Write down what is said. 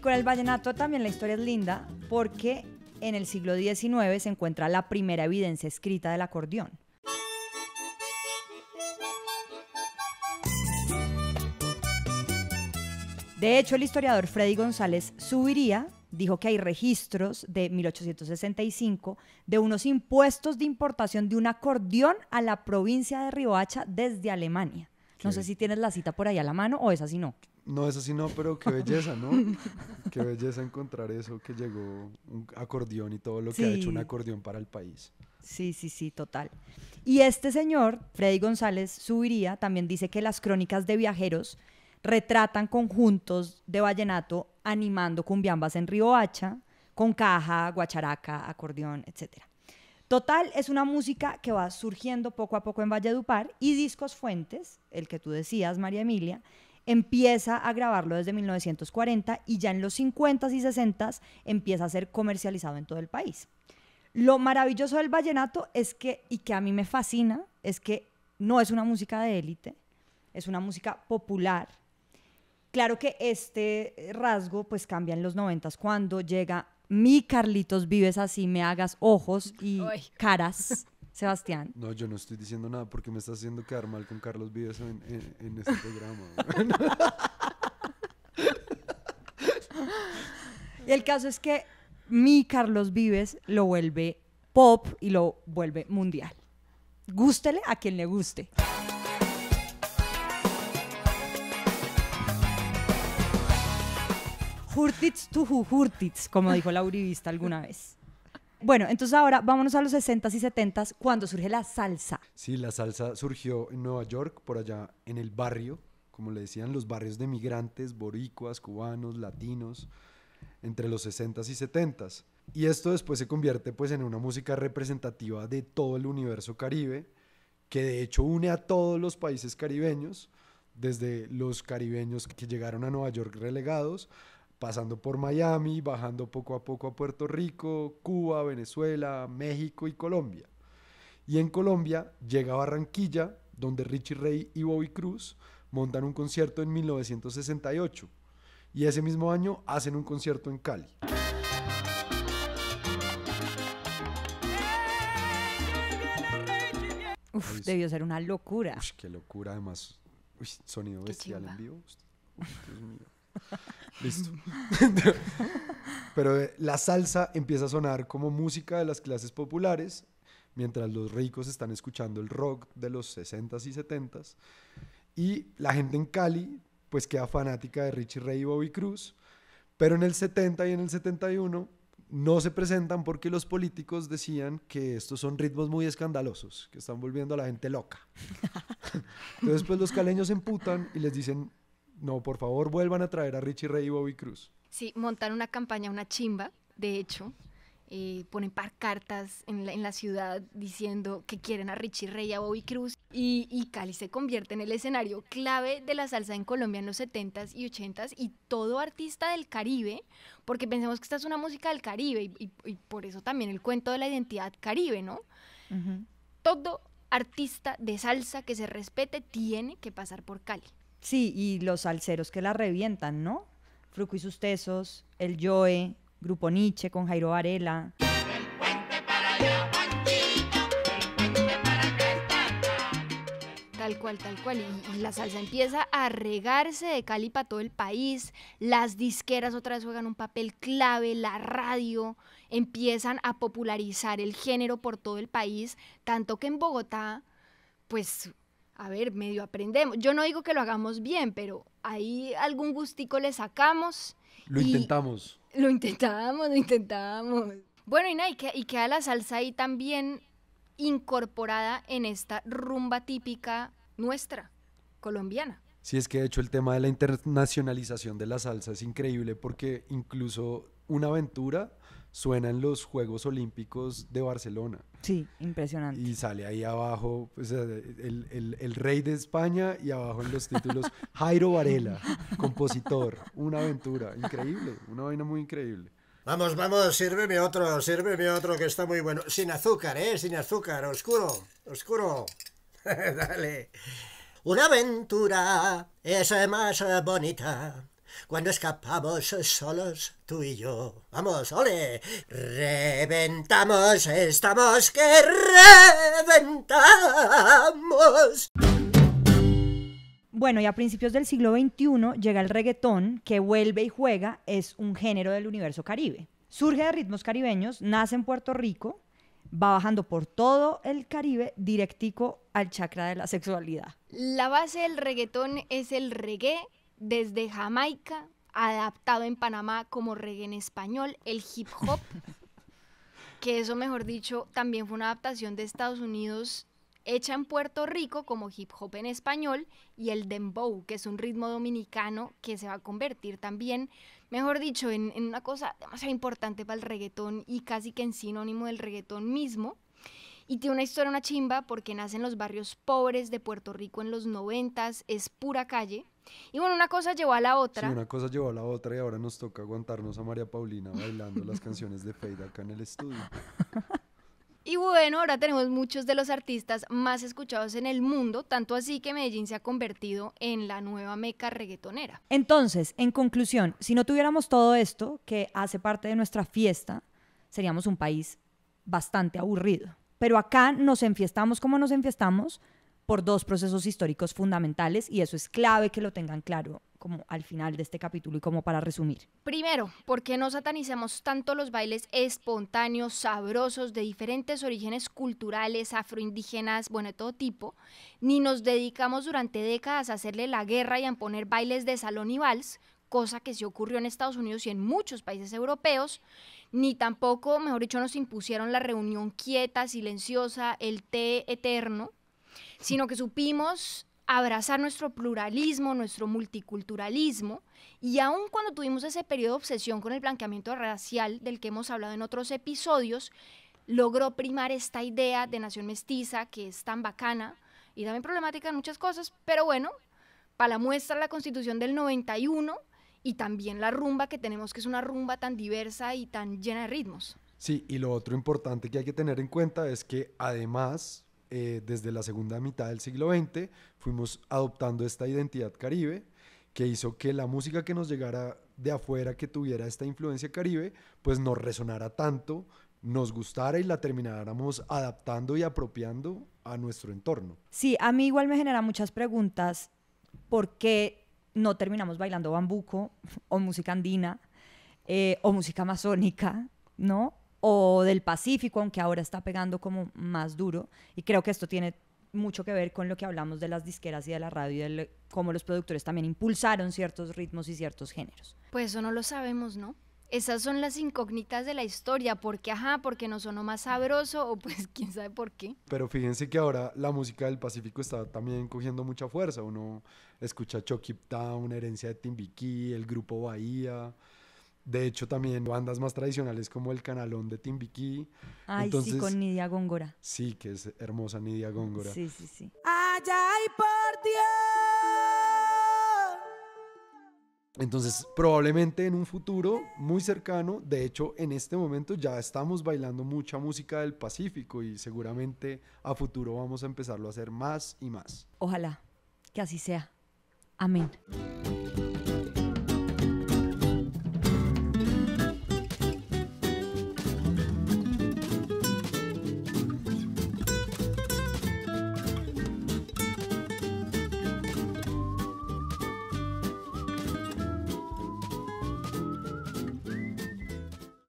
con el vallenato también la historia es linda porque en el siglo XIX se encuentra la primera evidencia escrita del acordeón. De hecho, el historiador Freddy González Subiría dijo que hay registros de 1865 de unos impuestos de importación de un acordeón a la provincia de Riohacha desde Alemania. No sé si tienes la cita por ahí a la mano o esa sí no. No es así, no, pero qué belleza, ¿no? qué belleza encontrar eso, que llegó un acordeón y todo lo que ha hecho un acordeón para el país. Sí, sí, sí, total. Y este señor, Freddy González Subiría, también dice que las crónicas de viajeros retratan conjuntos de vallenato animando cumbiambas en Río Hacha con caja, guacharaca, acordeón, etc. Total, es una música que va surgiendo poco a poco en Valledupar y Discos Fuentes, el que tú decías, María Emilia, empieza a grabarlo desde 1940 y ya en los 50s y 60s empieza a ser comercializado en todo el país. Lo maravilloso del vallenato es que, y que a mí me fascina, es que no es una música de élite, es una música popular. Claro que este rasgo pues cambia en los 90s cuando llega mi Carlitos Vives así, me hagas ojos y caras. Sebastián. No, yo no estoy diciendo nada porque me está haciendo quedar mal con Carlos Vives en, este programa. y el caso es que mi Carlos Vives lo vuelve pop y lo vuelve mundial. Gústele a quien le guste. Hurtits tu hurtiz como dijo la Uribista alguna vez. Bueno, entonces ahora vámonos a los 60s y 70s, cuando surge la salsa. Sí, la salsa surgió en Nueva York, por allá en el barrio, como le decían, los barrios de migrantes, boricuas, cubanos, latinos, entre los 60s y 70s. Y esto después se convierte pues en una música representativa de todo el universo caribe, que de hecho une a todos los países caribeños, desde los caribeños que llegaron a Nueva York relegados pasando por Miami, bajando poco a poco a Puerto Rico, Cuba, Venezuela, México y Colombia. Y en Colombia llega a Barranquilla, donde Richie Ray y Bobby Cruz montan un concierto en 1968. Y ese mismo año hacen un concierto en Cali. Uf, debió ser una locura. qué locura, además. sonido bestial en vivo. Dios mío. Listo. Pero eh, la salsa empieza a sonar como música de las clases populares, mientras los ricos están escuchando el rock de los 60s y 70s. Y la gente en Cali, pues queda fanática de Richie Ray y Bobby Cruz. Pero en el 70 y en el 71 no se presentan porque los políticos decían que estos son ritmos muy escandalosos, que están volviendo a la gente loca. Entonces, pues los caleños se emputan y les dicen, no, por favor, vuelvan a traer a Richie Rey y Bobby Cruz. Sí, montan una campaña, una chimba, de hecho. Eh, ponen par cartas en la, ciudad diciendo que quieren a Richie Rey, a Bobby Cruz. Y, Cali se convierte en el escenario clave de la salsa en Colombia en los 70s y 80s. Y todo artista del Caribe, porque pensemos que esta es una música del Caribe y, por eso también el cuento de la identidad caribe, ¿no? Todo artista de salsa que se respete tiene que pasar por Cali. Sí, y los salseros que la revientan, ¿no? Fruco y sus tesos, el Joe, Grupo Nietzsche con Jairo Varela. Tal cual, tal cual. la salsa empieza a regarse de Cali para todo el país. Las disqueras otra vez juegan un papel clave, la radio. Empiezan a popularizar el género por todo el país. Tanto que en Bogotá, pues a ver, medio aprendemos. Yo no digo que lo hagamos bien, pero ahí algún gustico le sacamos. Lo intentamos. Lo intentamos, lo intentamos. Bueno, y y queda la salsa ahí también incorporada en esta rumba típica nuestra, colombiana. Sí, es que de hecho el tema de la internacionalización de la salsa es increíble porque incluso una aventura suena en los Juegos Olímpicos de Barcelona. Sí, impresionante. Y sale ahí abajo pues, eh, el, el, el, rey de España y abajo en los títulos Jairo Varela, compositor. Una aventura, increíble, una vaina muy increíble. Vamos, vamos, sírveme otro, sírveme otro que está muy bueno. Sin azúcar, ¿eh? Sin azúcar, oscuro, oscuro. Dale. Una aventura es más eh, bonita cuando escapamos solos tú y yo. Vamos, ole, reventamos, estamos que reventamos. Bueno, y a principios del siglo XXI llega el reggaetón, que vuelve y juega, es un género del universo caribe. Surge de ritmos caribeños, nace en Puerto Rico, va bajando por todo el Caribe directico al chakra de la sexualidad. La base del reggaetón es el reggae desde Jamaica, adaptado en Panamá como reggae en español, el hip hop, que eso mejor dicho también fue una adaptación de Estados Unidos hecha en Puerto Rico como hip hop en español y el dembow, que es un ritmo dominicano que se va a convertir también mejor dicho, en, una cosa demasiado importante para el reggaetón y casi que en sinónimo del reggaetón mismo. Y tiene una historia, una chimba, porque nace en los barrios pobres de Puerto Rico en los noventas, es pura calle. Y bueno, una cosa llevó a la otra. Sí, una cosa llevó a la otra y ahora nos toca aguantarnos a María Paulina bailando las canciones de Feida acá en el estudio. Y bueno, ahora tenemos muchos de los artistas más escuchados en el mundo, tanto así que Medellín se ha convertido en la nueva meca reggaetonera. Entonces, en conclusión, si no tuviéramos todo esto que hace parte de nuestra fiesta, seríamos un país bastante aburrido. Pero acá nos enfiestamos como nos enfiestamos por dos procesos históricos fundamentales y eso es clave que lo tengan claro como al final de este capítulo y como para resumir? Primero, ¿por qué no satanicemos tanto los bailes espontáneos, sabrosos, de diferentes orígenes culturales, afroindígenas, bueno, de todo tipo? Ni nos dedicamos durante décadas a hacerle la guerra y a imponer bailes de salón y vals, cosa que se ocurrió en Estados Unidos y en muchos países europeos, ni tampoco, mejor dicho, nos impusieron la reunión quieta, silenciosa, el té eterno, sino que supimos abrazar nuestro pluralismo, nuestro multiculturalismo, y aun cuando tuvimos ese periodo de obsesión con el blanqueamiento racial del que hemos hablado en otros episodios, logró primar esta idea de nación mestiza que es tan bacana y también problemática en muchas cosas, pero bueno, para la muestra la constitución del 91 y también la rumba que tenemos, que es una rumba tan diversa y tan llena de ritmos. Sí, y lo otro importante que hay que tener en cuenta es que además eh, desde la segunda mitad del siglo XX fuimos adoptando esta identidad caribe que hizo que la música que nos llegara de afuera, que tuviera esta influencia caribe, pues nos resonara tanto, nos gustara y la termináramos adaptando y apropiando a nuestro entorno. Sí, a mí igual me genera muchas preguntas por qué no terminamos bailando bambuco o música andina eh, o música amazónica, ¿no? o del Pacífico, aunque ahora está pegando como más duro. Y creo que esto tiene mucho que ver con lo que hablamos de las disqueras y de la radio y de cómo los productores también impulsaron ciertos ritmos y ciertos géneros. Pues eso no lo sabemos, ¿no? Esas son las incógnitas de la historia, porque ajá, porque no sonó más sabroso o pues quién sabe por qué. Pero fíjense que ahora la música del Pacífico está también cogiendo mucha fuerza. Uno escucha Chucky Town, Herencia de Timbiquí, el grupo Bahía, de hecho, también bandas más tradicionales como El Canalón de Timbiquí. Ay, sí, con Nidia Góngora. Sí, que es hermosa Nidia Góngora. Sí, sí, sí. ¡Allá por Dios! Entonces, probablemente en un futuro muy cercano, de hecho, en este momento ya estamos bailando mucha música del Pacífico y seguramente a futuro vamos a empezarlo a hacer más y más. Ojalá que así sea. Amén.